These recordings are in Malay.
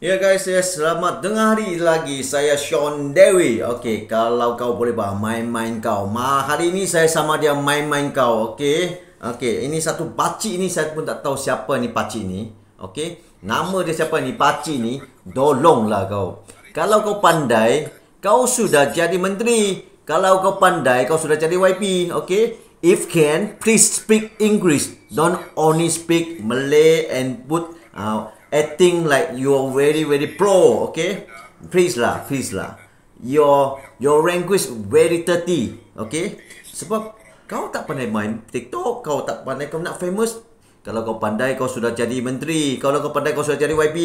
Ya guys, ya, selamat tengah hari lagi Saya Sean Dewi Okey, kalau kau boleh bah, main-main kau Ma, Hari ini saya sama dia main-main kau Okey, okey. ini satu pakcik ni Saya pun tak tahu siapa ni pakcik ni Okey, nama dia siapa ni pakcik ni lah kau Kalau kau pandai Kau sudah jadi menteri Kalau kau pandai, kau sudah jadi YP Okey, if can, please speak English Don't only speak Malay and put uh, acting like you are very very pro okay please lah please lah your your language very dirty okay sebab kau tak pandai main TikTok kau tak pandai kau nak famous kalau kau pandai kau sudah jadi menteri kalau kau pandai kau sudah jadi YB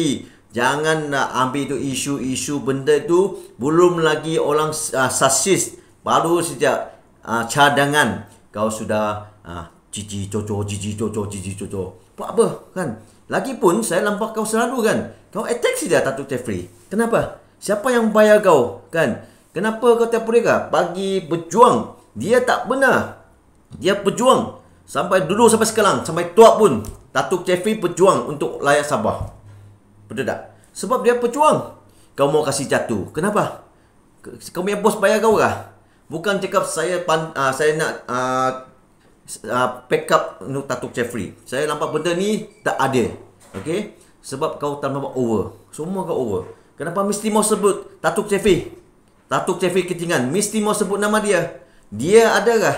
jangan nak ambil itu isu-isu benda itu. belum lagi orang uh, ah, sasis baru sejak uh, cadangan kau sudah uh, ah, cici coco cici coco cici coco buat apa kan Lagipun saya lampau kau selalu kan. Kau attack saja Datuk Jeffrey. Kenapa? Siapa yang bayar kau kan? Kenapa kau tiap mereka pagi berjuang? Dia tak benar. Dia berjuang sampai dulu sampai sekarang sampai tua pun. Datuk Jeffrey berjuang untuk layak Sabah. Betul tak? Sebab dia berjuang. Kau mau kasih jatuh. Kenapa? Kau punya bos bayar kau kah? Bukan cakap saya pan, uh, saya nak uh, uh, pack up untuk Tatuk Jeffrey. Saya nampak benda ni tak ada. Okey. Sebab kau tak nampak over. Semua kau over. Kenapa mesti mau sebut Tatuk Jeffrey? Tatuk Jeffrey ketingan. Mesti mau sebut nama dia. Dia adakah?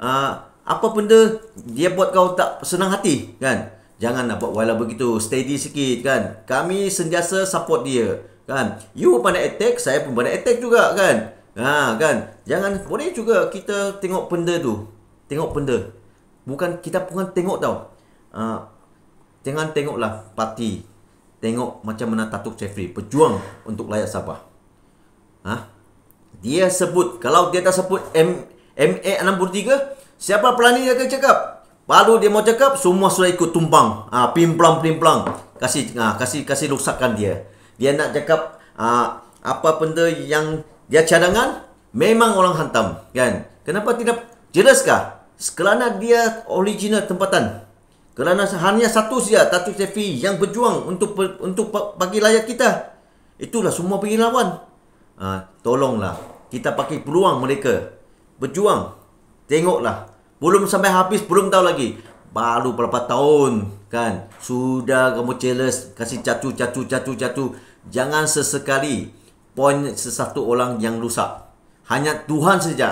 Uh, apa benda dia buat kau tak senang hati kan janganlah buat wala begitu steady sikit kan kami sentiasa support dia kan you pun nak attack saya pun pandai attack juga kan ha kan jangan boleh juga kita tengok benda tu tengok benda bukan kita bukan tengok tau uh, jangan tengoklah parti tengok macam mana tatuk Jeffrey berjuang untuk layak Sabah ha dia sebut kalau dia tak sebut M MA 63 siapa pelani dia akan cakap baru dia mau cakap semua sudah ikut tumpang ah pimplang pimplang kasih ha, kasih kasih rusakkan dia dia nak cakap ha, apa benda yang dia cadangan memang orang hantam kan kenapa tidak jelaskah kerana dia original tempatan. Kerana hanya satu saja Datuk Sefi yang berjuang untuk untuk bagi layak kita. Itulah semua pergi lawan. Ha, tolonglah kita pakai peluang mereka berjuang. Tengoklah belum sampai habis belum tahu lagi baru berapa tahun kan sudah kamu jealous kasih catu catu catu catu jangan sesekali poin sesatu orang yang rusak hanya Tuhan saja